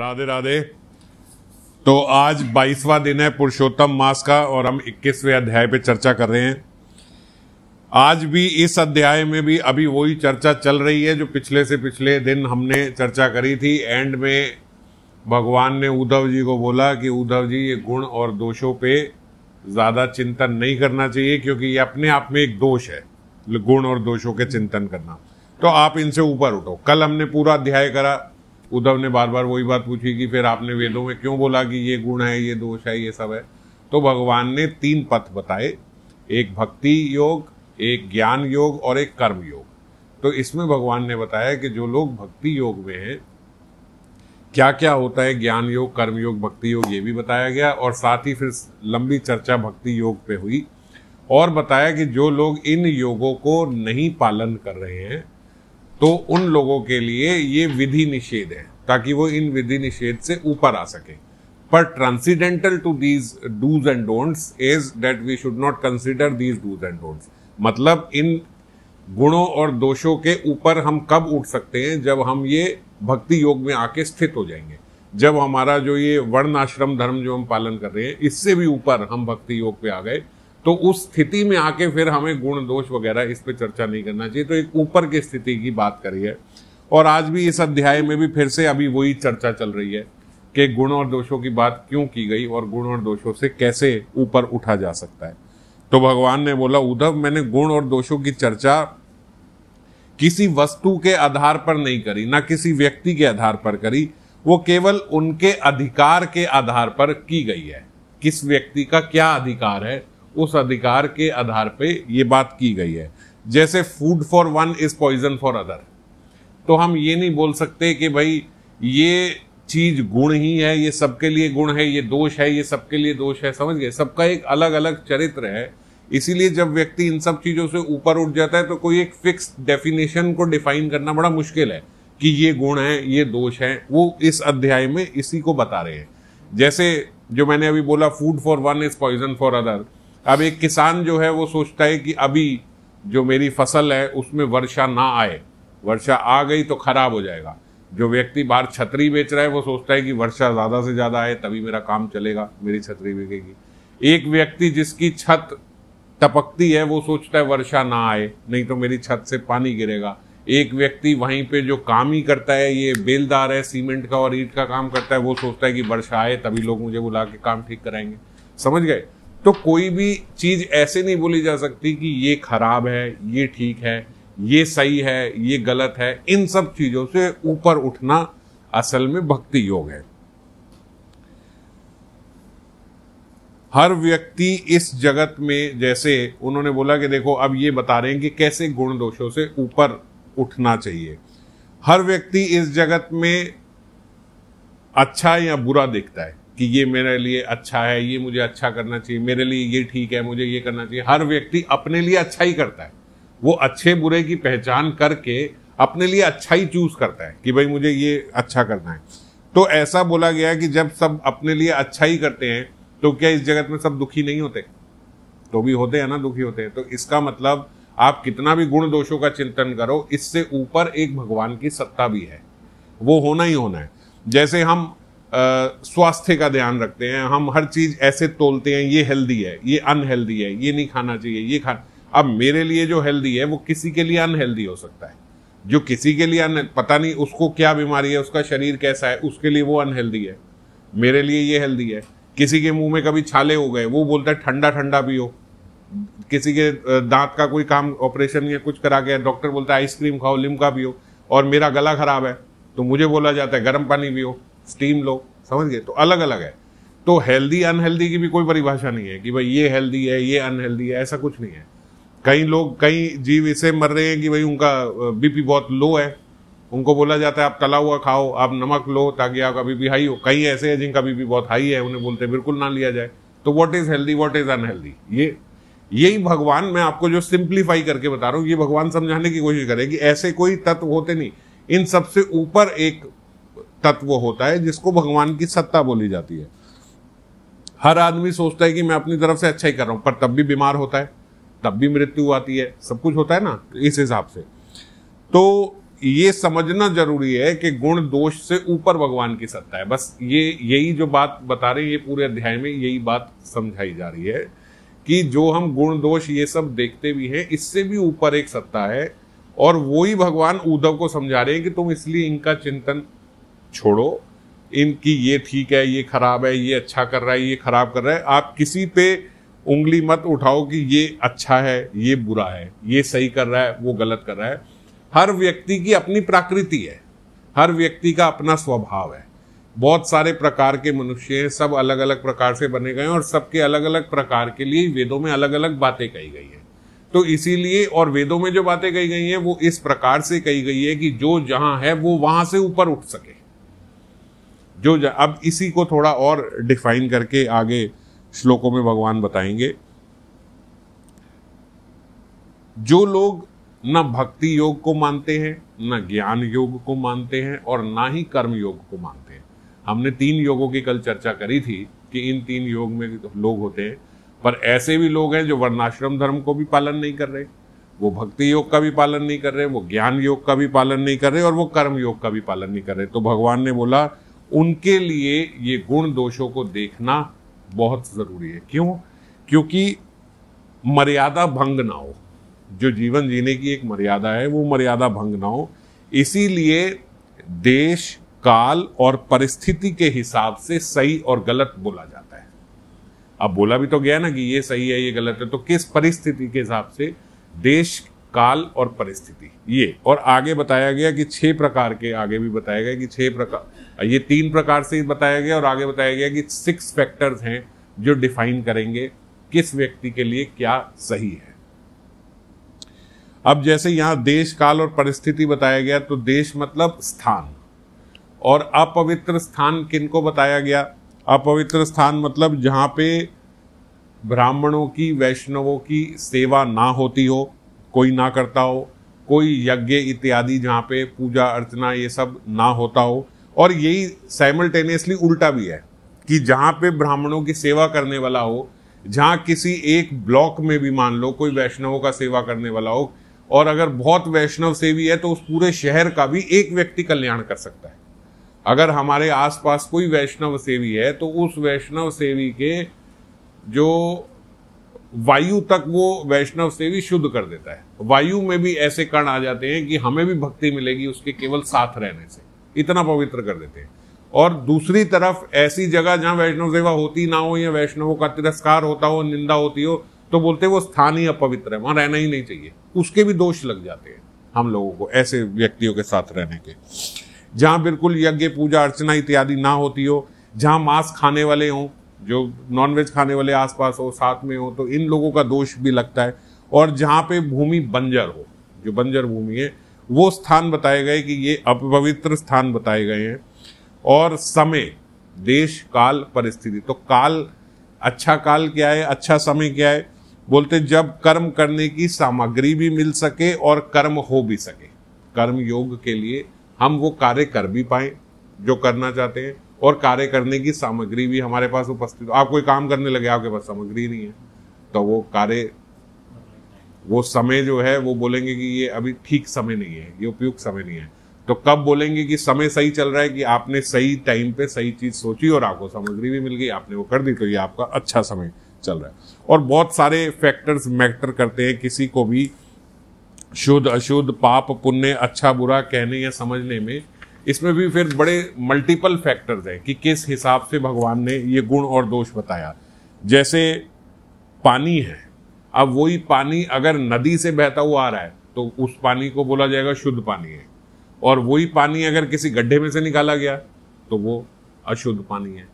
राधे राधे तो आज बाईसवा दिन है पुरुषोत्तम मास का और हम इक्कीसवें अध्याय पे चर्चा कर रहे हैं आज भी इस अध्याय में भी अभी वही चर्चा चल रही है जो पिछले से पिछले दिन हमने चर्चा करी थी एंड में भगवान ने उद्धव जी को बोला कि उद्धव जी ये गुण और दोषों पे ज़्यादा चिंतन नहीं करना चाहिए क्योंकि ये अपने आप में एक दोष है गुण और दोषों के चिंतन करना तो आप इनसे ऊपर उठो कल हमने पूरा अध्याय करा उद्धव ने बार बार वही बात पूछी कि फिर आपने वेदों में क्यों बोला कि ये गुण है ये दोष है ये सब है तो भगवान ने तीन पथ बताए एक भक्ति योग एक ज्ञान योग और एक कर्म योग तो इसमें भगवान ने बताया कि जो लोग भक्ति योग में हैं क्या क्या होता है ज्ञान योग कर्म योग भक्ति योग ये भी बताया गया और साथ ही फिर लंबी चर्चा भक्ति योग पे हुई और बताया कि जो लोग इन योगों को नहीं पालन कर रहे हैं तो उन लोगों के लिए ये विधि निषेध है ताकि वो इन विधि निषेध से ऊपर आ सके पर transcendental to these dos and don'ts is that we should not consider these dos and don'ts मतलब इन गुणों और दोषों के ऊपर हम कब उठ सकते हैं जब हम ये भक्ति योग में आके स्थित हो जाएंगे जब हमारा जो ये वर्ण आश्रम धर्म जो हम पालन कर रहे हैं इससे भी ऊपर हम भक्ति योग पे आ गए तो उस स्थिति में आके फिर हमें गुण दोष वगैरह इस पर चर्चा नहीं करना चाहिए तो एक ऊपर की स्थिति की बात करी है और आज भी इस अध्याय में भी फिर से अभी वही चर्चा चल रही है कि गुण और दोषों की बात क्यों की गई और गुण और दोषों से कैसे ऊपर उठा जा सकता है तो भगवान ने बोला उद्धव मैंने गुण और दोषों की चर्चा किसी वस्तु के आधार पर नहीं करी ना किसी व्यक्ति के आधार पर करी वो केवल उनके अधिकार के आधार पर की गई है किस व्यक्ति का क्या अधिकार है उस अधिकार के आधार पे ये बात की गई है जैसे food for one is poison for other तो हम ये नहीं बोल सकते कि भाई ये चीज गुण ही है ये सबके लिए गुण है ये दोष है ये सबके लिए दोष है समझ गए सबका एक अलग अलग चरित्र है इसीलिए जब व्यक्ति इन सब चीजों से ऊपर उठ जाता है तो कोई एक फिक्स डेफिनेशन को डिफाइन करना बड़ा मुश्किल है कि ये गुण है ये दोष है वो इस अध्याय में इसी को बता रहे हैं जैसे जो मैंने अभी बोला food for one is poison for other अब एक किसान जो है वो सोचता है कि अभी जो मेरी फसल है उसमें वर्षा ना आए वर्षा आ गई तो खराब हो जाएगा जो व्यक्ति बाहर छतरी बेच रहा है वो सोचता है कि वर्षा ज़्यादा से ज़्यादा आए तभी मेरा काम चलेगा मेरी छतरी बिकेगी एक व्यक्ति जिसकी छत टपकती है वो सोचता है वर्षा ना आए नहीं तो मेरी छत से पानी गिरेगा एक व्यक्ति वहीं पे जो काम ही करता है ये बेलदार है सीमेंट का और ईट का काम करता है वो सोचता है कि वर्षा आए तभी लोग मुझे बुला के काम ठीक कराएंगे समझ गए तो कोई भी चीज़ ऐसे नहीं बोली जा सकती कि ये खराब है ये ठीक है ये सही है ये गलत है इन सब चीज़ों से ऊपर उठना असल में भक्ति योग है हर व्यक्ति इस जगत में जैसे उन्होंने बोला कि देखो अब ये बता रहे हैं कि कैसे गुण दोषों से ऊपर उठना चाहिए हर व्यक्ति इस जगत में अच्छा या बुरा देखता है कि ये मेरे लिए अच्छा है ये मुझे अच्छा करना चाहिए मेरे लिए ये ठीक है मुझे ये करना चाहिए हर व्यक्ति अपने लिए अच्छा ही करता है वो अच्छे बुरे की पहचान करके अपने लिए अच्छा ही चूज करता है कि भाई मुझे ये अच्छा करना है तो ऐसा बोला गया है कि जब सब अपने लिए अच्छा ही करते हैं तो क्या इस जगत में सब दुखी नहीं होते तो भी होते हैं ना दुखी होते हैं तो इसका मतलब आप कितना भी गुण दोषों का चिंतन करो इससे ऊपर एक भगवान की सत्ता भी है वो होना ही होना है जैसे हम स्वास्थ्य का ध्यान रखते हैं हम हर चीज़ ऐसे तोलते हैं ये हेल्दी है ये अनहेल्दी है ये नहीं खाना चाहिए ये खा अब मेरे लिए जो हेल्दी है वो किसी के लिए अनहेल्दी हो सकता है जो किसी के लिए अन पता नहीं उसको क्या बीमारी है उसका शरीर कैसा है उसके लिए वो अनहेल्दी है मेरे लिए ये हेल्दी है किसी के मुंह में कभी छाले हो गए वो बोलता है ठंडा ठंडा पियो किसी के दांत का कोई काम ऑपरेशन या कुछ करा गया डॉक्टर बोलता है आइसक्रीम खाओ लिमका पियो और मेरा गला खराब है तो मुझे बोला जाता है गर्म पानी पियो स्टीम लो समझ गए तो अलग अलग है तो हेल्दी अनहेल्दी की भी कोई परिभाषा नहीं है कि भाई ये हेल्दी है ये अनहेल्दी है ऐसा कुछ नहीं है कई लोग कई जीव इसे मर रहे हैं कि भाई उनका बीपी बहुत लो है उनको बोला जाता है आप तला हुआ खाओ आप नमक लो ताकि आपका बीपी हाई हो कई ऐसे हैं जिनका बीपी बहुत हाई है उन्हें बोलते हैं बिल्कुल ना लिया जाए तो what is healthy what is unhealthy ये यही भगवान मैं आपको जो सिंप्लीफाई करके बता रहा हूँ ये भगवान समझाने की कोशिश करें कि ऐसे कोई तत्व होते नहीं इन सबसे ऊपर एक तत्व होता है जिसको भगवान की सत्ता बोली जाती है हर आदमी सोचता है कि मैं अपनी तरफ से अच्छा ही कर रहा हूं पर तब भी बीमार होता है तब भी मृत्यु आती है सब कुछ होता है ना इस हिसाब से तो ये समझना जरूरी है कि गुण दोष से ऊपर भगवान की सत्ता है बस ये यही जो बात बता रहे हैं ये पूरे अध्याय में यही बात समझाई जा रही है कि जो हम गुण दोष ये सब देखते भी हैं इससे भी ऊपर एक सत्ता है और वो ही भगवान उद्धव को समझा रहे हैं कि तुम इसलिए इनका चिंतन छोड़ो इनकी ये ठीक है ये खराब है ये अच्छा कर रहा है ये खराब कर रहा है आप किसी पे उंगली मत उठाओ कि ये अच्छा है ये बुरा है ये सही कर रहा है वो गलत कर रहा है हर व्यक्ति की अपनी प्रकृति है हर व्यक्ति का अपना स्वभाव है बहुत सारे प्रकार के मनुष्य हैं सब अलग अलग प्रकार से बने गए हैं और सबके अलग अलग प्रकार के लिए वेदों में अलग अलग बातें कही गई हैं तो इसीलिए और वेदों में जो बातें कही गई हैं वो इस प्रकार से कही गई है कि जो जहां है वो वहां से ऊपर उठ सके जो अब इसी को थोड़ा और डिफाइन करके आगे श्लोकों में भगवान बताएंगे जो लोग न भक्ति योग को मानते हैं न ज्ञान योग को मानते हैं और ना ही कर्म योग को मानते हैं हमने तीन योगों की कल चर्चा करी थी कि इन तीन योग में लोग होते हैं पर ऐसे भी लोग हैं जो वर्णाश्रम धर्म को भी पालन नहीं कर रहे वो भक्ति योग का भी पालन नहीं कर रहे वो ज्ञान योग का भी पालन नहीं कर रहे और वो कर्म योग का भी पालन नहीं कर रहे तो भगवान ने बोला उनके लिए ये गुण दोषों को देखना बहुत ज़रूरी है क्यों क्योंकि मर्यादा भंग ना हो जो जीवन जीने की एक मर्यादा है वो मर्यादा भंग ना हो इसीलिए देश काल और परिस्थिति के हिसाब से सही और गलत बोला जाता है अब बोला भी तो गया ना कि ये सही है ये गलत है तो किस परिस्थिति के हिसाब से देश काल और परिस्थिति ये और आगे बताया गया कि छह प्रकार के आगे भी बताया गया कि छह प्रकार ये तीन प्रकार से बताया गया और आगे बताया गया कि सिक्स फैक्टर्स हैं जो डिफाइन करेंगे किस व्यक्ति के लिए क्या सही है अब जैसे यहां देश काल और परिस्थिति बताया गया तो देश मतलब स्थान और अपवित्र स्थान किनको बताया गया अपवित्र स्थान मतलब जहां पे ब्राह्मणों की वैष्णवों की सेवा ना होती हो कोई ना करता हो कोई यज्ञ इत्यादि जहाँ पे पूजा अर्चना ये सब ना होता हो और यही साइमल्टेनियसली उल्टा भी है कि जहाँ पे ब्राह्मणों की सेवा करने वाला हो जहाँ किसी एक ब्लॉक में भी मान लो कोई वैष्णवों का सेवा करने वाला हो और अगर बहुत वैष्णव सेवी है तो उस पूरे शहर का भी एक व्यक्ति कल्याण कर सकता है अगर हमारे आसपास कोई वैष्णव सेवी है तो उस वैष्णव सेवी के जो वायु तक वो वैष्णव से भी शुद्ध कर देता है वायु में भी ऐसे कण आ जाते हैं कि हमें भी भक्ति मिलेगी उसके केवल साथ रहने से इतना पवित्र कर देते हैं और दूसरी तरफ ऐसी जगह जहां वैष्णव सेवा होती ना हो या वैष्णवों का तिरस्कार होता हो निंदा होती हो तो बोलते वो स्थान ही अपवित्र है वहां रहना ही नहीं चाहिए उसके भी दोष लग जाते हैं हम लोगों को ऐसे व्यक्तियों के साथ रहने के जहाँ बिल्कुल यज्ञ पूजा अर्चना इत्यादि ना होती हो जहां मांस खाने वाले हों जो नॉनवेज खाने वाले आसपास हो साथ में हो तो इन लोगों का दोष भी लगता है और जहाँ पे भूमि बंजर हो जो बंजर भूमि है वो स्थान बताए गए कि ये अपवित्र स्थान बताए गए हैं और समय देश काल परिस्थिति तो काल अच्छा काल क्या है अच्छा समय क्या है बोलते जब कर्म करने की सामग्री भी मिल सके और कर्म हो भी सके कर्म योग के लिए हम वो कार्य कर भी पाए जो करना चाहते हैं और कार्य करने की सामग्री भी हमारे पास उपस्थित आप कोई काम करने लगे आपके पास सामग्री नहीं है तो वो कार्य वो समय जो है वो बोलेंगे कि ये अभी ठीक समय नहीं है ये उपयुक्त समय नहीं है तो कब बोलेंगे कि समय सही चल रहा है कि आपने सही टाइम पे सही चीज सोची और आपको सामग्री भी मिल गई आपने वो कर दी तो ये आपका अच्छा समय चल रहा है और बहुत सारे फैक्टर्स मैटर करते हैं किसी को भी शुद्ध अशुद्ध पाप पुण्य अच्छा बुरा कहने या समझने में इसमें भी फिर बड़े मल्टीपल फैक्टर्स हैं कि किस हिसाब से भगवान ने ये गुण और दोष बताया जैसे पानी है अब वही पानी अगर नदी से बहता हुआ आ रहा है तो उस पानी को बोला जाएगा शुद्ध पानी है और वही पानी अगर किसी गड्ढे में से निकाला गया तो वो अशुद्ध पानी है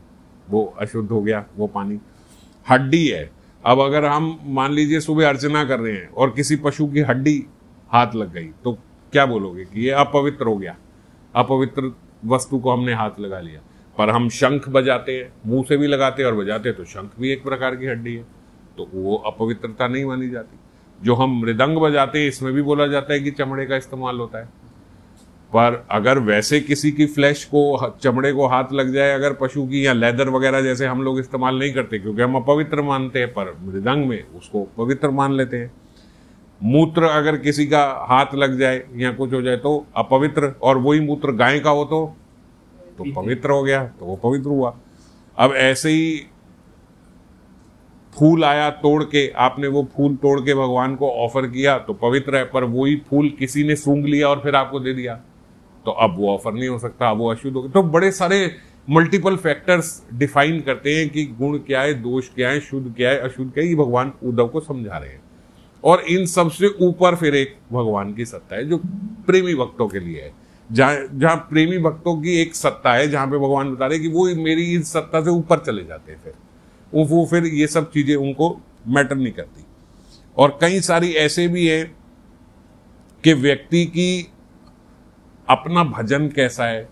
वो अशुद्ध हो गया वो पानी हड्डी है अब अगर हम मान लीजिए सुबह अर्चना कर रहे हैं और किसी पशु की हड्डी हाथ लग गई तो क्या बोलोगे कि ये अपवित्र हो गया अपवित्र वस्तु को हमने हाथ लगा लिया पर हम शंख बजाते हैं मुंह से भी लगाते हैं और बजाते हैं तो शंख भी एक प्रकार की हड्डी है तो वो अपवित्रता नहीं मानी जाती जो हम मृदंग बजाते हैं इसमें भी बोला जाता है कि चमड़े का इस्तेमाल होता है पर अगर वैसे किसी की फ्लैश को चमड़े को हाथ लग जाए अगर पशु की या लेदर वगैरह जैसे हम लोग इस्तेमाल नहीं करते क्योंकि हम अपवित्र मानते हैं पर मृदंग में उसको पवित्र मान लेते हैं मूत्र अगर किसी का हाथ लग जाए या कुछ हो जाए तो अपवित्र और वही मूत्र गाय का हो तो तो पवित्र हो गया तो वो पवित्र हुआ अब ऐसे ही फूल आया तोड़ के आपने वो फूल तोड़ के भगवान को ऑफर किया तो पवित्र है पर वही फूल किसी ने सूंघ लिया और फिर आपको दे दिया तो अब वो ऑफर नहीं हो सकता अब वो अशुद्ध हो गया तो बड़े सारे मल्टीपल फैक्टर्स डिफाइन करते हैं कि गुण क्या है दोष क्या है शुद्ध क्या है अशुद्ध क्या है ये भगवान उद्धव को समझा रहे हैं और इन सबसे ऊपर फिर एक भगवान की सत्ता है जो प्रेमी भक्तों के लिए है जहाँ जहाँ प्रेमी भक्तों की एक सत्ता है जहाँ पे भगवान बता रहे कि वो मेरी इस सत्ता से ऊपर चले जाते हैं फिर वो वो फिर ये सब चीज़ें उनको मैटर नहीं करती और कई सारी ऐसे भी हैं कि व्यक्ति की अपना भजन कैसा है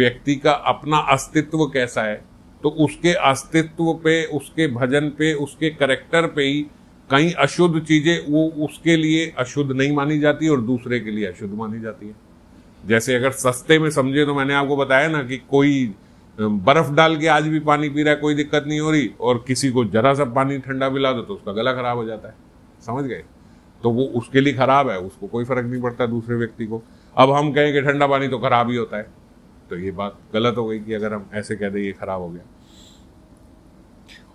व्यक्ति का अपना अस्तित्व कैसा है तो उसके अस्तित्व पे उसके भजन पे उसके करेक्टर पे ही कहीं अशुद्ध चीज़ें वो उसके लिए अशुद्ध नहीं मानी जाती और दूसरे के लिए अशुद्ध मानी जाती है जैसे अगर सस्ते में समझे तो मैंने आपको बताया ना कि कोई बर्फ डाल के आज भी पानी पी रहा है कोई दिक्कत नहीं हो रही और किसी को जरा सा पानी ठंडा पिला दो तो उसका गला खराब हो जाता है समझ गए तो वो उसके लिए खराब है उसको कोई फर्क नहीं पड़ता दूसरे व्यक्ति को अब हम कहें कि ठंडा पानी तो खराब ही होता है तो ये बात गलत हो गई कि अगर हम ऐसे कह दें ये खराब हो गया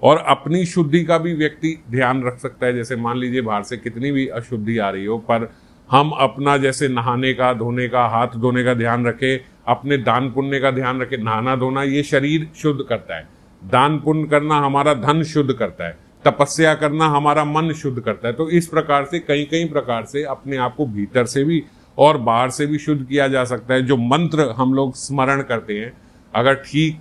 और अपनी शुद्धि का भी व्यक्ति ध्यान रख सकता है जैसे मान लीजिए बाहर से कितनी भी अशुद्धि आ रही हो पर हम अपना जैसे नहाने का धोने का हाथ धोने का ध्यान रखें अपने दान पुण्य का ध्यान रखें नहाना धोना ये शरीर शुद्ध करता है दान पुण्य करना हमारा धन शुद्ध करता है तपस्या करना हमारा मन शुद्ध करता है तो इस प्रकार से कई कई प्रकार से अपने आप को भीतर से भी और बाहर से भी शुद्ध किया जा सकता है जो मंत्र हम लोग स्मरण करते हैं अगर ठीक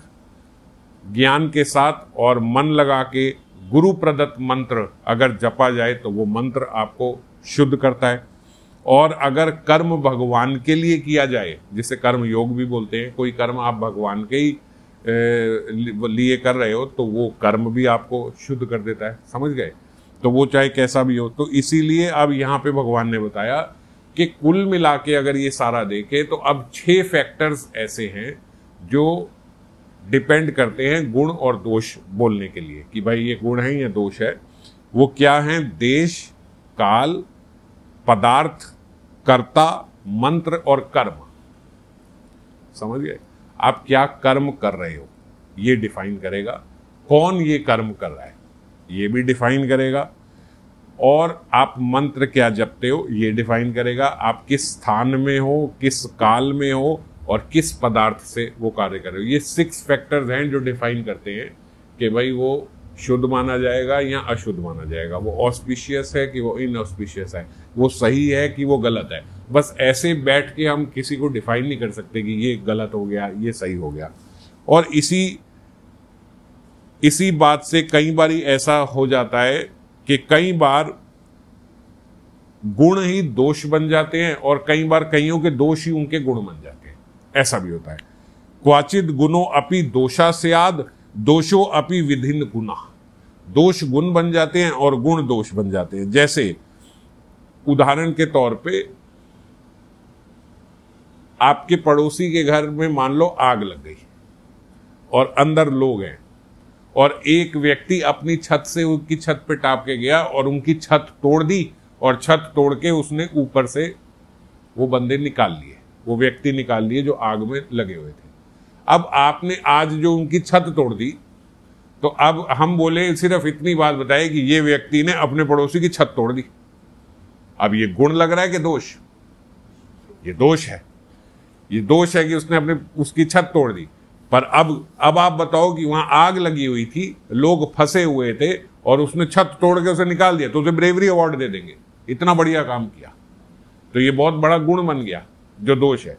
ज्ञान के साथ और मन लगा के गुरु प्रदत्त मंत्र अगर जपा जाए तो वो मंत्र आपको शुद्ध करता है और अगर कर्म भगवान के लिए किया जाए जिसे कर्म योग भी बोलते हैं कोई कर्म आप भगवान के ही लिए कर रहे हो तो वो कर्म भी आपको शुद्ध कर देता है समझ गए तो वो चाहे कैसा भी हो तो इसीलिए अब यहाँ पे भगवान ने बताया कि कुल मिला के अगर ये सारा देखे तो अब छह फैक्टर्स ऐसे हैं जो डिपेंड करते हैं गुण और दोष बोलने के लिए कि भाई ये गुण है या दोष है वो क्या है देश काल पदार्थ कर्ता मंत्र और कर्म समझ गए आप क्या कर्म कर रहे हो ये डिफाइन करेगा कौन ये कर्म कर रहा है ये भी डिफाइन करेगा और आप मंत्र क्या जपते हो ये डिफाइन करेगा आप किस स्थान में हो किस काल में हो और किस पदार्थ से वो कार्य कर रहे हो ये सिक्स फैक्टर्स हैं जो डिफाइन करते हैं कि भाई वो शुद्ध माना जाएगा या अशुद्ध माना जाएगा वो ऑस्पिशियस है कि वो इनऑस्पिशियस है वो सही है कि वो गलत है बस ऐसे बैठ के हम किसी को डिफाइन नहीं कर सकते कि ये गलत हो गया ये सही हो गया और इसी इसी बात से कई बार ऐसा हो जाता है कि कई बार गुण ही दोष बन जाते हैं और कई बार कईयों के दोष ही उनके गुण बन जाते हैं ऐसा भी होता है क्वाचित गुणो अपि दोषा से आद दोषो अपि विधिन गुना दोष गुण बन जाते हैं और गुण दोष बन जाते हैं जैसे उदाहरण के तौर पे आपके पड़ोसी के घर में मान लो आग लग गई और अंदर लोग हैं और एक व्यक्ति अपनी छत से उनकी छत पे टाप के गया और उनकी छत तोड़ दी और छत तोड़ के उसने ऊपर से वो बंदे निकाल लिए वो व्यक्ति निकाल लिए जो आग में लगे हुए थे अब आपने आज जो उनकी छत तोड़ दी तो अब हम बोले सिर्फ इतनी बात बताए कि ये व्यक्ति ने अपने पड़ोसी की छत तोड़ दी अब ये गुण लग रहा है कि दोष ये दोष है ये दोष है कि उसने अपने उसकी छत तोड़ दी पर अब अब आप बताओ कि वहां आग लगी हुई थी लोग फंसे हुए थे और उसने छत तोड़ के उसे निकाल दिया तो उसे ब्रेवरी अवार्ड दे देंगे इतना बढ़िया काम किया तो ये बहुत बड़ा गुण बन गया जो दोष है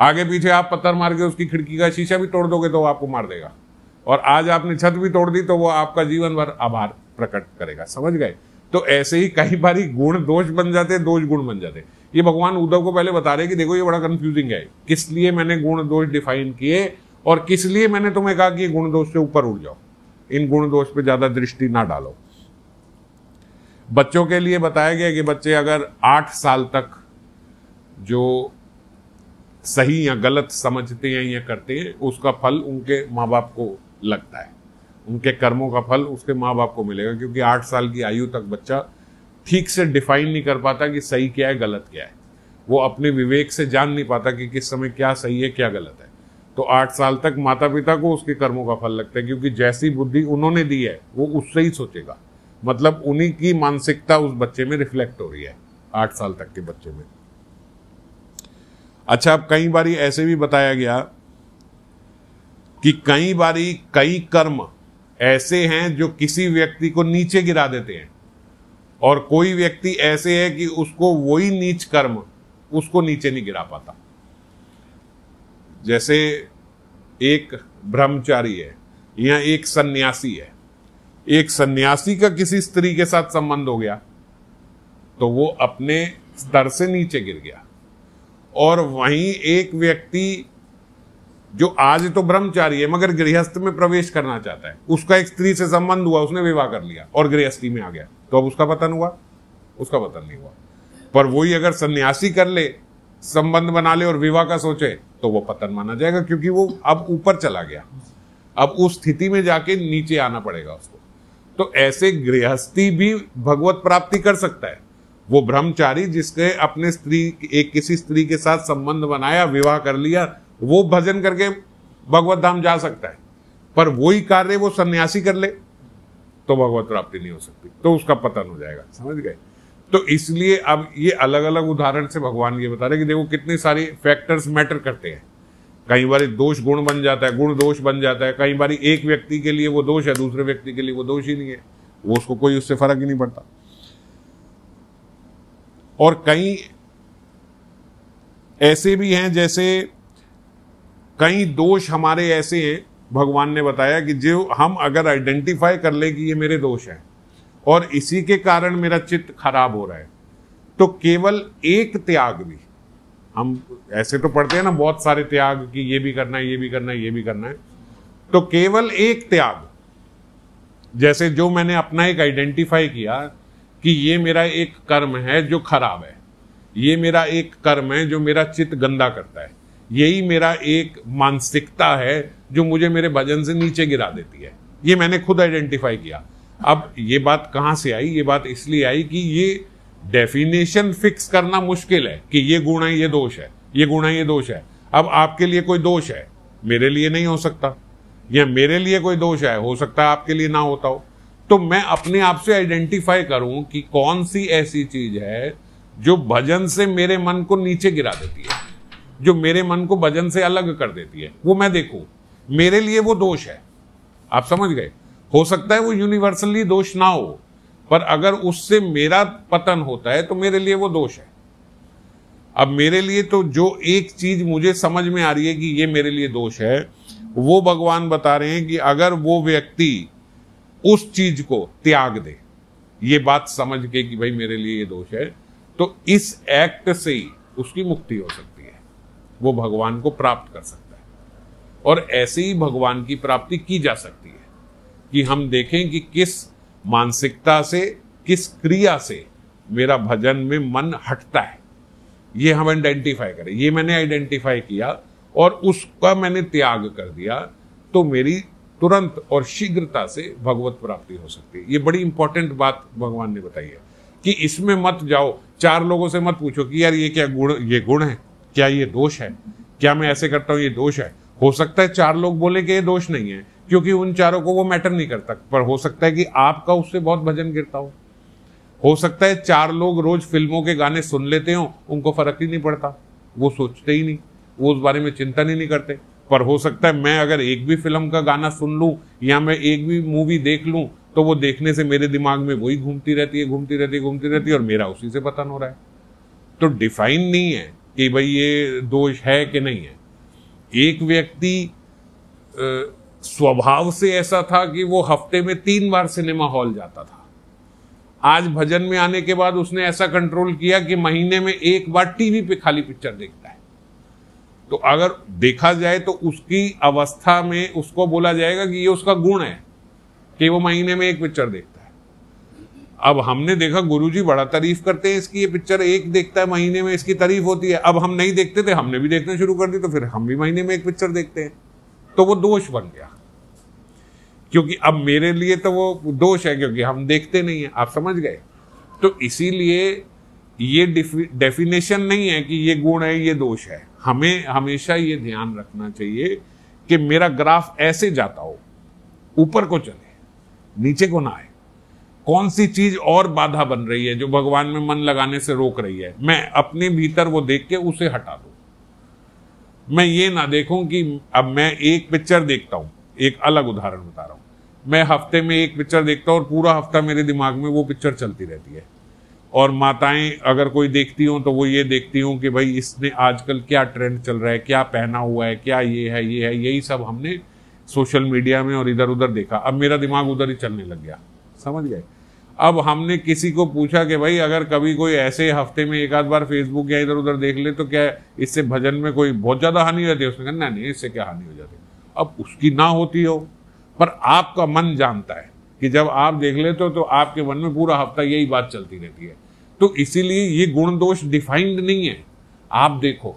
आगे पीछे आप पत्थर मार के उसकी खिड़की का शीशा भी तोड़ दोगे तो वो आपको मार देगा और आज आपने छत भी तोड़ दी तो वो आपका जीवन भर आभार प्रकट करेगा समझ गए तो ऐसे ही कई बार गुण दोष बन जाते दोष गुण बन जाते ये भगवान उद्धव को पहले बता रहे कि देखो ये बड़ा कंफ्यूजिंग है किस लिए मैंने गुण दोष डिफाइन किए और किस लिए मैंने तुम्हें कहा कि गुण दोष से ऊपर उड़ जाओ इन गुण दोष पे ज्यादा दृष्टि ना डालो बच्चों के लिए बताया गया कि बच्चे अगर आठ साल तक जो सही या गलत समझते हैं या करते हैं उसका फल उनके माँ बाप को लगता है उनके कर्मों का फल उसके माँ बाप को मिलेगा क्योंकि आठ साल की आयु तक बच्चा ठीक से डिफाइन नहीं कर पाता कि सही क्या है गलत क्या है वो अपने विवेक से जान नहीं पाता कि किस समय क्या सही है क्या गलत है तो आठ साल तक माता पिता को उसके कर्मों का फल लगता है क्योंकि जैसी बुद्धि उन्होंने दी है वो उससे ही सोचेगा मतलब उन्हीं की मानसिकता उस बच्चे में रिफ्लेक्ट हो रही है आठ साल तक के बच्चे में अच्छा अब कई बारी ऐसे भी बताया गया कि कई बारी कई कर्म ऐसे हैं जो किसी व्यक्ति को नीचे गिरा देते हैं और कोई व्यक्ति ऐसे है कि उसको वही नीच कर्म उसको नीचे नहीं गिरा पाता जैसे एक ब्रह्मचारी है या एक सन्यासी है एक सन्यासी का किसी स्त्री के साथ संबंध हो गया तो वो अपने स्तर से नीचे गिर गया और वहीं एक व्यक्ति जो आज तो ब्रह्मचारी है मगर गृहस्थ में प्रवेश करना चाहता है उसका एक स्त्री से संबंध हुआ उसने विवाह कर लिया और गृहस्थी में आ गया तो अब उसका पतन हुआ उसका पतन नहीं हुआ पर वही अगर सन्यासी कर ले संबंध बना ले और विवाह का सोचे तो वो पतन माना जाएगा क्योंकि वो अब ऊपर चला गया अब उस स्थिति में जाके नीचे आना पड़ेगा उसको तो ऐसे गृहस्थी भी भगवत प्राप्ति कर सकता है वो ब्रह्मचारी जिसके अपने स्त्री एक किसी स्त्री के साथ संबंध बनाया विवाह कर लिया वो भजन करके भगवत धाम जा सकता है पर वही कार्य वो सन्यासी कर ले तो भगवत प्राप्ति नहीं हो सकती तो उसका पतन हो जाएगा समझ गए तो इसलिए अब ये अलग अलग उदाहरण से भगवान ये बता रहे कि देखो कितने सारे फैक्टर्स मैटर करते हैं कई बार दोष गुण बन जाता है गुण दोष बन जाता है कई बार एक व्यक्ति के लिए वो दोष है दूसरे व्यक्ति के लिए वो दोष ही नहीं है वो उसको कोई उससे फर्क ही नहीं पड़ता और कई ऐसे भी हैं जैसे कई दोष हमारे ऐसे हैं भगवान ने बताया कि जो हम अगर आइडेंटिफाई कर ले कि ये मेरे दोष हैं और इसी के कारण मेरा चित्त खराब हो रहा है तो केवल एक त्याग भी हम ऐसे तो पढ़ते हैं ना बहुत सारे त्याग कि ये भी करना है ये भी करना है ये भी करना है तो केवल एक त्याग जैसे जो मैंने अपना एक आइडेंटिफाई किया कि ये मेरा एक कर्म है जो खराब है ये मेरा एक कर्म है जो मेरा चित्त गंदा करता है यही मेरा एक मानसिकता है जो मुझे मेरे भजन से नीचे गिरा देती है ये मैंने खुद आइडेंटिफाई किया अब ये बात कहाँ से आई ये बात इसलिए आई कि ये डेफिनेशन फिक्स करना मुश्किल है कि ये गुण है ये दोष है ये गुण है ये दोष है अब आपके लिए कोई दोष है मेरे लिए नहीं हो सकता या मेरे लिए कोई दोष है हो सकता है आपके लिए ना होता हो तो मैं अपने आप से आइडेंटिफाई करूं कि कौन सी ऐसी चीज है जो भजन से मेरे मन को नीचे गिरा देती है जो मेरे मन को भजन से अलग कर देती है वो मैं देखूं मेरे लिए वो दोष है आप समझ गए हो सकता है वो यूनिवर्सली दोष ना हो पर अगर उससे मेरा पतन होता है तो मेरे लिए वो दोष है अब मेरे लिए तो जो एक चीज मुझे समझ में आ रही है कि ये मेरे लिए दोष है वो भगवान बता रहे हैं कि अगर वो व्यक्ति उस चीज को त्याग दे ये बात समझ के कि भाई मेरे लिए ये दोष है तो इस एक्ट से ही उसकी मुक्ति हो सकती है वो भगवान को प्राप्त कर सकता है और ऐसे ही भगवान की प्राप्ति की जा सकती है कि हम देखें कि किस मानसिकता से किस क्रिया से मेरा भजन में मन हटता है ये हम आइडेंटिफाई करें ये मैंने आइडेंटिफाई किया और उसका मैंने त्याग कर दिया तो मेरी तुरंत और शीघ्रता से भगवत प्राप्ति हो सकती है ये बड़ी इंपॉर्टेंट बात भगवान ने बताई है कि इसमें मत जाओ चार लोगों से मत पूछो कि यार ये क्या गुण ये गुण है क्या ये दोष है क्या मैं ऐसे करता हूँ ये दोष है हो सकता है चार लोग बोले कि ये दोष नहीं है क्योंकि उन चारों को वो मैटर नहीं करता पर हो सकता है कि आपका उससे बहुत भजन गिरता हो हो सकता है चार लोग रोज फिल्मों के गाने सुन लेते हो उनको फर्क ही नहीं पड़ता वो सोचते ही नहीं वो उस बारे में चिंता नहीं, नहीं करते पर हो सकता है मैं अगर एक भी फिल्म का गाना सुन लूँ या मैं एक भी मूवी देख लूँ तो वो देखने से मेरे दिमाग में वही घूमती रहती है घूमती रहती है घूमती रहती है और मेरा उसी से पतन हो रहा है तो डिफाइन नहीं है कि भाई ये दोष है कि नहीं है एक व्यक्ति स्वभाव से ऐसा था कि वो हफ्ते में तीन बार सिनेमा हॉल जाता था आज भजन में आने के बाद उसने ऐसा कंट्रोल किया कि महीने में एक बार टीवी पे खाली पिक्चर देख तो अगर देखा जाए तो उसकी अवस्था में उसको बोला जाएगा कि ये उसका गुण है कि वो महीने में एक पिक्चर देखता है अब हमने देखा गुरुजी बड़ा तारीफ करते हैं इसकी ये पिक्चर एक देखता है महीने में इसकी तारीफ होती है अब हम नहीं देखते थे हमने भी देखना शुरू कर दी तो फिर हम भी महीने में एक पिक्चर देखते हैं तो वो दोष बन गया क्योंकि अब मेरे लिए तो वो दोष है क्योंकि हम देखते नहीं है आप समझ गए तो इसीलिए ये डेफिनेशन नहीं है कि ये गुण है ये दोष है हमें हमेशा ये ध्यान रखना चाहिए कि मेरा ग्राफ ऐसे जाता हो ऊपर को चले नीचे को ना आए कौन सी चीज और बाधा बन रही है जो भगवान में मन लगाने से रोक रही है मैं अपने भीतर वो देख के उसे हटा दू मैं ये ना देखूं कि अब मैं एक पिक्चर देखता हूं एक अलग उदाहरण बता रहा हूं मैं हफ्ते में एक पिक्चर देखता हूं और पूरा हफ्ता मेरे दिमाग में वो पिक्चर चलती रहती है और माताएं अगर कोई देखती हूँ तो वो ये देखती हूँ कि भाई इसने आजकल क्या ट्रेंड चल रहा है क्या पहना हुआ है क्या ये है ये है यही सब हमने सोशल मीडिया में और इधर उधर देखा अब मेरा दिमाग उधर ही चलने लग गया समझ गए अब हमने किसी को पूछा कि भाई अगर कभी कोई ऐसे हफ्ते में एक आध बार फेसबुक या इधर उधर देख ले तो क्या इससे भजन में कोई बहुत ज़्यादा हानि हो जाती है उसने कहा नहीं इससे क्या हानि हो जाती अब उसकी ना होती हो पर आपका मन जानता है कि जब आप देख लेते हो तो आपके मन में पूरा हफ्ता यही बात चलती रहती है तो इसीलिए ये गुण दोष डिफाइंड नहीं है आप देखो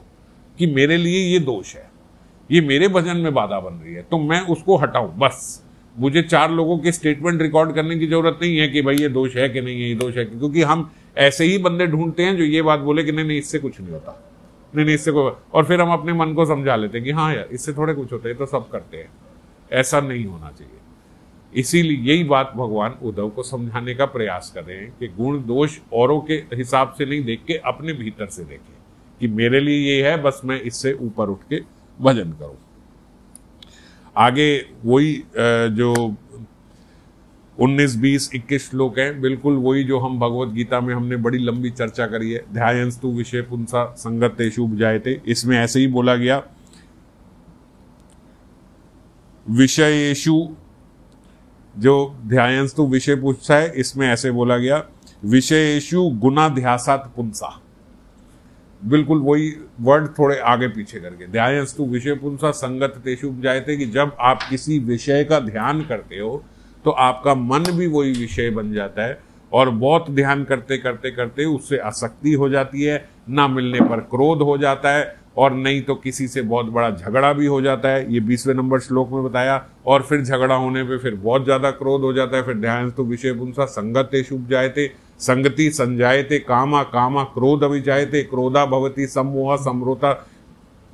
कि मेरे लिए ये दोष है ये मेरे भजन में बाधा बन रही है तो मैं उसको हटाऊं बस मुझे चार लोगों के स्टेटमेंट रिकॉर्ड करने की जरूरत नहीं है कि भाई ये दोष है कि नहीं है ये दोष है क्योंकि हम ऐसे ही बंदे ढूंढते हैं जो ये बात बोले कि नहीं नहीं इससे कुछ नहीं होता नहीं नहीं इससे कोई और फिर हम अपने मन को समझा लेते हैं कि हाँ यार इससे थोड़े कुछ होते हैं तो सब करते हैं ऐसा नहीं होना चाहिए इसीलिए यही बात भगवान उद्धव को समझाने का प्रयास कर रहे हैं कि गुण दोष औरों के हिसाब से नहीं देख के अपने भीतर से देखें कि मेरे लिए ये है बस मैं इससे ऊपर उठ के भजन करूं आगे वही जो 19, 20, 21 श्लोक हैं बिल्कुल वही जो हम भगवत गीता में हमने बड़ी लंबी चर्चा करी है ध्यायंस्तु विषय पुंसा संगत तेषु बुझाए थे इसमें ऐसे ही बोला गया विषयेशु जो ध्यायंस्तु विषय पूछता है इसमें ऐसे बोला गया विषयेशु ध्यासात पुंसा बिल्कुल वही वर्ड थोड़े आगे पीछे करके ध्यायस्तु विषय पुंसा संगत तेषु जायते कि जब आप किसी विषय का ध्यान करते हो तो आपका मन भी वही विषय बन जाता है और बहुत ध्यान करते करते करते उससे आसक्ति हो जाती है ना मिलने पर क्रोध हो जाता है और नहीं तो किसी से बहुत बड़ा झगड़ा भी हो जाता है ये बीसवें नंबर श्लोक में बताया और फिर झगड़ा होने पे फिर बहुत ज़्यादा क्रोध हो जाता है फिर ध्यान तो विषय पुंसा संगते शुभ थे संगति थे कामा कामा क्रोध थे क्रोधा भवती सम्मोह समरोता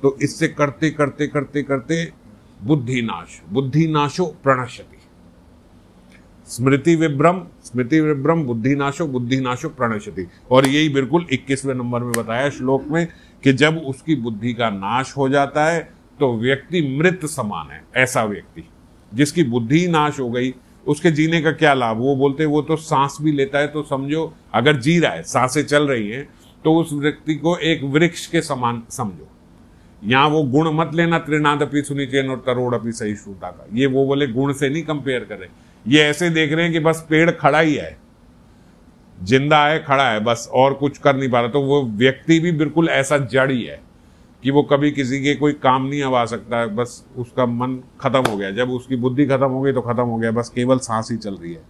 तो इससे करते करते करते करते बुद्धिनाश बुद्धिनाशो प्रणश्यति स्मृति विभ्रम स्मृति विभ्रम बुद्धिनाशो बुद्धिनाशो प्रणश्यति और यही बिल्कुल 21वें नंबर में बताया श्लोक में कि जब उसकी बुद्धि का नाश हो जाता है तो व्यक्ति मृत समान है ऐसा व्यक्ति जिसकी बुद्धि नाश हो गई उसके जीने का क्या लाभ वो बोलते वो तो सांस भी लेता है तो समझो अगर जी रहा है सांसें चल रही हैं तो उस व्यक्ति को एक वृक्ष के समान समझो यहाँ वो गुण मत लेना त्रिनादपि सुनिचेन और तरोड़ अपनी सही श्रोता का ये वो बोले गुण से नहीं कंपेयर कर रहे ये ऐसे देख रहे हैं कि बस पेड़ खड़ा ही है जिंदा है खड़ा है बस और कुछ कर नहीं पा रहा तो वो व्यक्ति भी बिल्कुल ऐसा जड़ ही है कि वो कभी किसी के कोई काम नहीं आवा सकता है बस उसका मन खत्म हो गया जब उसकी बुद्धि खत्म हो गई तो खत्म हो गया बस केवल सांस ही चल रही है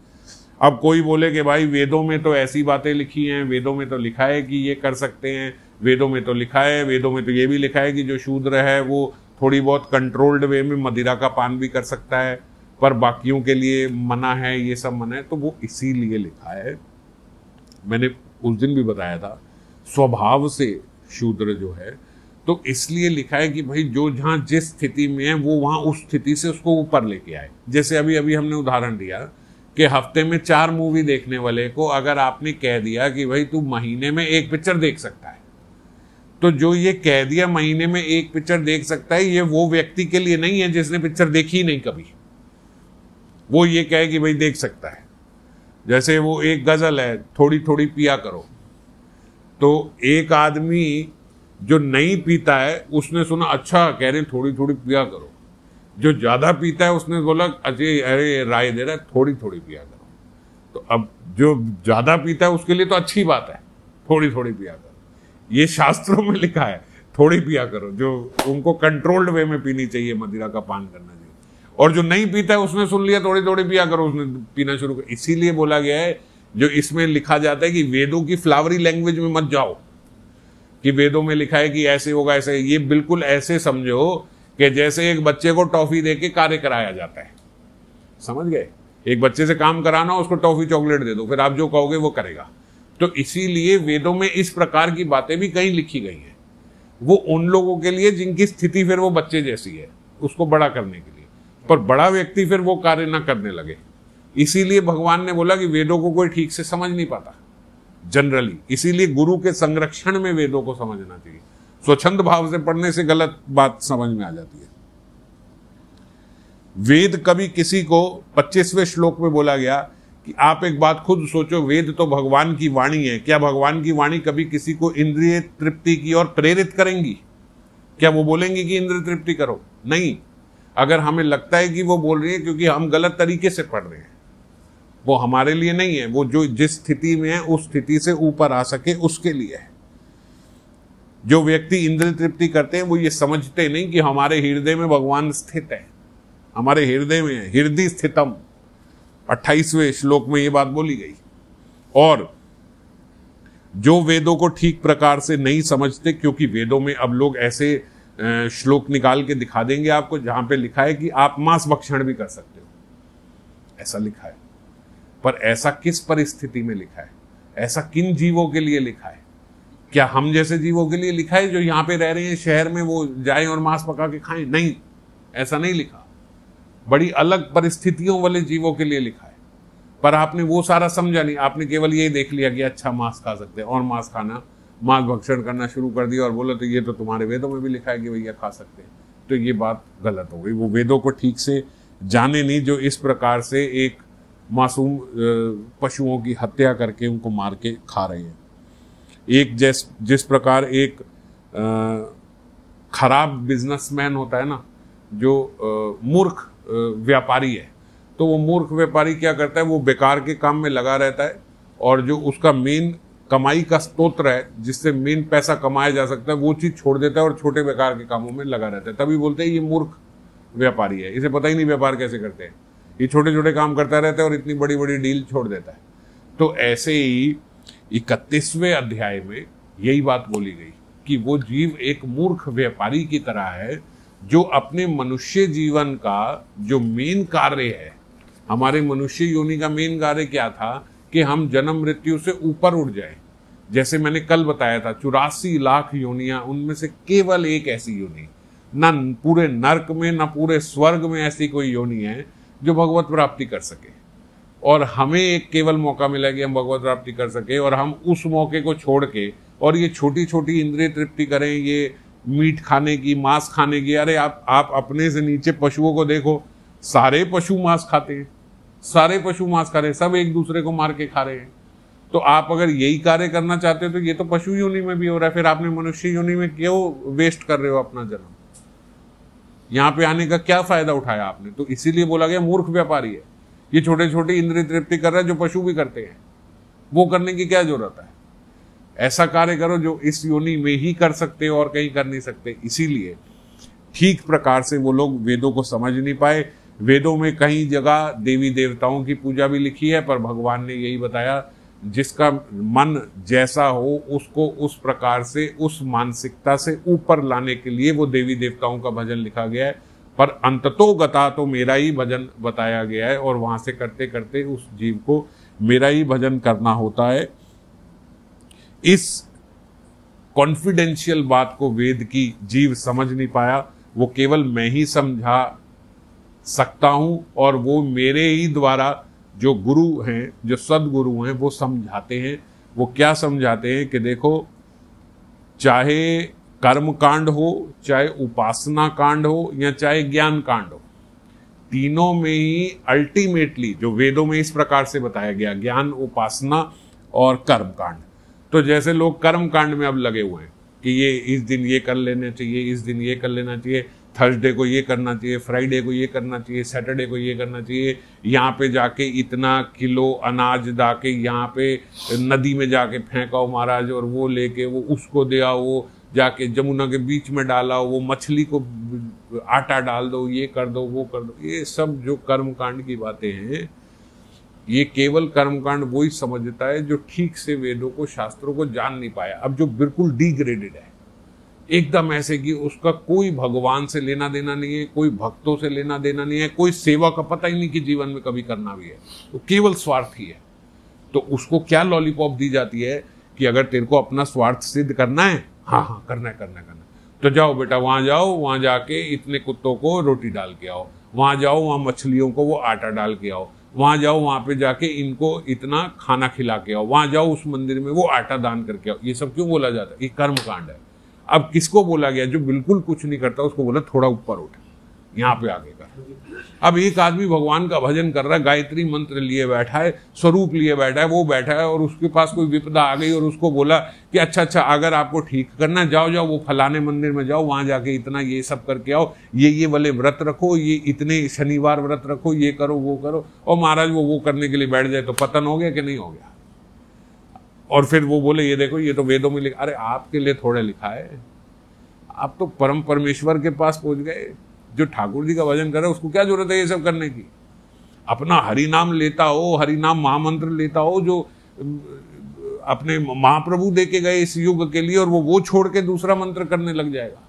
अब कोई बोले कि भाई वेदों में तो ऐसी बातें लिखी हैं वेदों में तो लिखा है कि ये कर सकते हैं वेदों में तो लिखा है वेदों में तो ये भी लिखा है कि जो शूद्र है वो थोड़ी बहुत कंट्रोल्ड वे में मदिरा का पान भी कर सकता है पर बाकियों के लिए मना है ये सब मना है तो वो इसीलिए लिखा है मैंने उस दिन भी बताया था स्वभाव से शूद्र जो है तो इसलिए लिखा है कि भाई जो जहाँ जिस स्थिति में है वो वहाँ उस स्थिति से उसको ऊपर लेके आए जैसे अभी अभी हमने उदाहरण दिया कि हफ्ते में चार मूवी देखने वाले को अगर आपने कह दिया कि भाई तू महीने में एक पिक्चर देख सकता है तो जो ये कह दिया महीने में एक पिक्चर देख सकता है ये वो व्यक्ति के लिए नहीं है जिसने पिक्चर देखी नहीं कभी वो ये कहे कि भाई देख सकता है जैसे वो एक गज़ल है थोड़ी थोड़ी पिया करो तो एक आदमी जो नहीं पीता है उसने सुना अच्छा कह रहे थोड़ी थोड़ी पिया करो जो ज़्यादा पीता है उसने बोला अजय अरे राय दे रहा है थोड़ी थोड़ी पिया करो तो अब जो ज़्यादा पीता है उसके लिए तो अच्छी बात है थोड़ी थोड़ी पिया करो ये शास्त्रों में लिखा है थोड़ी पिया करो जो उनको कंट्रोल्ड वे में पीनी चाहिए मदिरा का पान करना और जो नहीं पीता है उसने सुन लिया थोड़ी थोड़ी पिया करो उसने पीना शुरू कर इसीलिए बोला गया है जो इसमें लिखा जाता है कि वेदों की फ्लावरी लैंग्वेज में मत जाओ कि वेदों में लिखा है कि ऐसे होगा ऐसे ये बिल्कुल ऐसे समझो कि जैसे एक बच्चे को टॉफी दे के कार्य कराया जाता है समझ गए एक बच्चे से काम कराना उसको टॉफी चॉकलेट दे दो फिर आप जो कहोगे वो करेगा तो इसीलिए वेदों में इस प्रकार की बातें भी कहीं लिखी गई हैं वो उन लोगों के लिए जिनकी स्थिति फिर वो बच्चे जैसी है उसको बड़ा करने के लिए पर बड़ा व्यक्ति फिर वो कार्य ना करने लगे इसीलिए भगवान ने बोला कि वेदों को कोई ठीक से समझ नहीं पाता जनरली इसीलिए गुरु के संरक्षण में वेदों को समझना चाहिए स्वच्छंद भाव से पढ़ने से गलत बात समझ में आ जाती है वेद कभी किसी को 25वें श्लोक में बोला गया कि आप एक बात खुद सोचो वेद तो भगवान की वाणी है क्या भगवान की वाणी कभी किसी को इंद्रिय तृप्ति की ओर प्रेरित करेंगी क्या वो बोलेंगे कि इंद्र तृप्ति करो नहीं अगर हमें लगता है कि वो बोल रही है क्योंकि हम गलत तरीके से पढ़ रहे हैं वो हमारे लिए नहीं है वो जो जिस स्थिति में है उस स्थिति से ऊपर आ सके उसके लिए है जो व्यक्ति इंद्र तृप्ति करते हैं वो ये समझते नहीं कि हमारे हृदय में भगवान स्थित है हमारे हृदय में है हृदय स्थितम अट्ठाईसवें श्लोक में ये बात बोली गई और जो वेदों को ठीक प्रकार से नहीं समझते क्योंकि वेदों में अब लोग ऐसे श्लोक निकाल के दिखा देंगे आपको जहां पे लिखा है कि आप मांस भक्षण भी कर सकते हो ऐसा लिखा है पर ऐसा किस परिस्थिति में लिखा है ऐसा किन जीवों के लिए लिखा है क्या हम जैसे जीवों के लिए लिखा है जो यहां पे रह रहे हैं शहर में वो जाएं और मांस पका के खाएं नहीं ऐसा नहीं लिखा बड़ी अलग परिस्थितियों वाले जीवों के लिए लिखा है पर आपने वो सारा समझा नहीं आपने केवल ये देख लिया कि अच्छा मांस खा सकते हैं और मांस खाना मांस भक्षण करना शुरू कर दिया और बोला तो ये तो तुम्हारे वेदों में भी लिखा है कि भैया खा सकते हैं तो ये बात गलत हो गई वो वेदों को ठीक से जाने नहीं जो इस प्रकार से एक मासूम पशुओं की हत्या करके उनको मार के खा रहे हैं एक जैस जिस प्रकार एक खराब बिजनेसमैन होता है ना जो मूर्ख व्यापारी है तो वो मूर्ख व्यापारी क्या करता है वो बेकार के काम में लगा रहता है और जो उसका मेन कमाई का स्त्रोत्र है जिससे मेन पैसा कमाया जा सकता है वो चीज़ छोड़ देता है और छोटे व्यापार के कामों में लगा रहता है तभी बोलते हैं ये मूर्ख व्यापारी है इसे पता ही नहीं व्यापार कैसे करते हैं ये छोटे छोटे काम करता रहता है और इतनी बड़ी बड़ी डील छोड़ देता है तो ऐसे ही इकतीसवें अध्याय में यही बात बोली गई कि वो जीव एक मूर्ख व्यापारी की तरह है जो अपने मनुष्य जीवन का जो मेन कार्य है हमारे मनुष्य योनि का मेन कार्य क्या था कि हम जन्म मृत्यु से ऊपर उठ जाएं जैसे मैंने कल बताया था चौरासी लाख योनियां उनमें से केवल एक ऐसी योनि ना पूरे नरक में ना पूरे स्वर्ग में ऐसी कोई योनि है जो भगवत प्राप्ति कर सके और हमें एक केवल मौका मिला कि हम भगवत प्राप्ति कर सके और हम उस मौके को छोड़ के और ये छोटी छोटी इंद्रिय तृप्ति करें ये मीट खाने की मांस खाने की अरे आप आप अपने से नीचे पशुओं को देखो सारे पशु मांस खाते हैं सारे पशु मांस खा रहे हैं सब एक दूसरे को मार के खा रहे हैं तो आप अगर यही कार्य करना चाहते हो तो ये तो पशु योनि में भी हो रहा है फिर आपने मनुष्य योनि में क्यों वेस्ट कर रहे हो अपना जन्म यहाँ पे आने का क्या फायदा उठाया आपने तो इसीलिए बोला गया मूर्ख व्यापारी है ये छोटे छोटे इंद्रिय तृप्ति कर रहा है जो पशु भी करते हैं वो करने की क्या जरूरत है ऐसा कार्य करो जो इस योनि में ही कर सकते हो और कहीं कर नहीं सकते इसीलिए ठीक प्रकार से वो लोग वेदों को समझ नहीं पाए वेदों में कई जगह देवी देवताओं की पूजा भी लिखी है पर भगवान ने यही बताया जिसका मन जैसा हो उसको उस प्रकार से उस मानसिकता से ऊपर लाने के लिए वो देवी देवताओं का भजन लिखा गया है पर गता तो मेरा ही भजन बताया गया है और वहां से करते करते उस जीव को मेरा ही भजन करना होता है इस कॉन्फिडेंशियल बात को वेद की जीव समझ नहीं पाया वो केवल मैं ही समझा सकता हूं और वो मेरे ही द्वारा जो गुरु हैं जो सदगुरु हैं वो समझाते हैं वो क्या समझाते हैं कि देखो चाहे कर्म कांड हो चाहे उपासना कांड हो या चाहे ज्ञान कांड हो तीनों में ही अल्टीमेटली जो वेदों में इस प्रकार से बताया गया ज्ञान उपासना और कर्म कांड तो जैसे लोग कर्म कांड में अब लगे हुए हैं कि ये इस दिन ये कर लेना चाहिए इस दिन ये कर लेना चाहिए थर्सडे को ये करना चाहिए फ्राइडे को ये करना चाहिए सैटरडे को ये करना चाहिए यहाँ पे जाके इतना किलो अनाज दा के यहाँ पे नदी में जाके फेंकाओ महाराज और वो लेके वो उसको दे वो जाके जमुना के बीच में डाला वो मछली को आटा डाल दो ये कर दो वो कर दो ये सब जो कर्मकांड की बातें हैं ये केवल कर्मकांड वही समझता है जो ठीक से वेदों को शास्त्रों को जान नहीं पाया अब जो बिल्कुल डिग्रेडेड है एकदम ऐसे कि उसका कोई भगवान से लेना देना नहीं है कोई भक्तों से लेना देना नहीं है कोई सेवा का पता ही नहीं कि जीवन में कभी करना भी है वो तो केवल स्वार्थ ही है तो उसको क्या लॉलीपॉप दी जाती है कि अगर तेरे को अपना स्वार्थ सिद्ध करना है हाँ हाँ करना है करना है करना है तो जाओ बेटा वहां जाओ वहां जाके इतने कुत्तों को रोटी डाल के आओ वहां जाओ वहां मछलियों को वो आटा डाल के आओ वहां जाओ वहां पे जाके इनको इतना खाना खिला के आओ वहां जाओ उस मंदिर में वो आटा दान करके आओ ये सब क्यों बोला जाता है ये कर्म कांड है अब किसको बोला गया जो बिल्कुल कुछ नहीं करता उसको बोला थोड़ा ऊपर उठ यहाँ पे आगे कर अब एक आदमी भगवान का भजन कर रहा है गायत्री मंत्र लिए बैठा है स्वरूप लिए बैठा है वो बैठा है और उसके पास कोई विपदा आ गई और उसको बोला कि अच्छा अच्छा अगर आपको ठीक करना जाओ जाओ वो फलाने मंदिर में जाओ वहां जाके इतना ये सब करके आओ ये ये वाले व्रत रखो ये इतने शनिवार व्रत रखो ये करो वो करो और महाराज वो वो करने के लिए बैठ जाए तो पतन हो गया कि नहीं हो गया और फिर वो बोले ये देखो ये तो वेदों में लिखा अरे आपके लिए थोड़े लिखा है आप तो परम परमेश्वर के पास पहुंच गए जो ठाकुर जी का भजन कर रहे उसको क्या जरूरत है ये सब करने की अपना हरि नाम लेता हो हरि नाम महामंत्र लेता हो जो अपने महाप्रभु दे के गए इस युग के लिए और वो वो छोड़ के दूसरा मंत्र करने लग जाएगा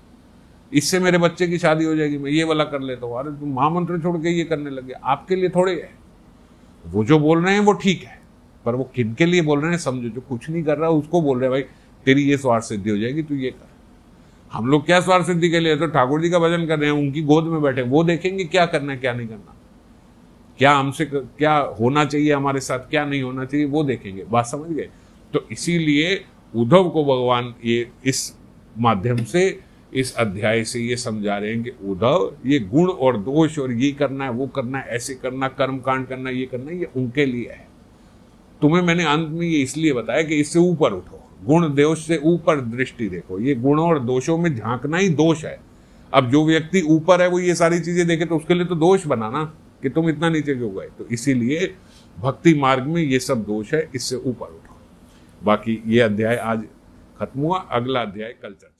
इससे मेरे बच्चे की शादी हो जाएगी मैं ये वाला कर लेता हूँ अरे तुम महामंत्र छोड़ के ये करने लग गया आपके लिए थोड़े है वो जो बोल रहे हैं वो ठीक है पर वो किन के लिए बोल रहे हैं समझो जो कुछ नहीं कर रहा उसको बोल रहे हैं भाई तेरी ये स्वार्थ सिद्धि हो जाएगी तू ये कर हम लोग क्या स्वार्थ सिद्धि के लिए तो ठाकुर जी का भजन कर रहे हैं उनकी गोद में बैठे वो देखेंगे क्या करना क्या नहीं करना क्या हमसे क्या होना चाहिए हमारे साथ क्या नहीं होना चाहिए वो देखेंगे बात समझ गए तो इसीलिए उद्धव को भगवान ये इस माध्यम से इस अध्याय से ये समझा रहे हैं कि उद्धव ये गुण और दोष और ये करना है वो करना है ऐसे करना कर्म कांड करना ये करना ये उनके लिए है तुम्हें मैंने अंत में ये इसलिए बताया कि इससे ऊपर उठो गुण दोष से ऊपर दृष्टि देखो ये गुणों और दोषों में झांकना ही दोष है अब जो व्यक्ति ऊपर है वो ये सारी चीजें देखे तो उसके लिए तो दोष बना ना कि तुम इतना नीचे क्यों गए तो इसीलिए भक्ति मार्ग में ये सब दोष है इससे ऊपर उठो बाकी ये अध्याय आज खत्म हुआ अगला अध्याय कल चल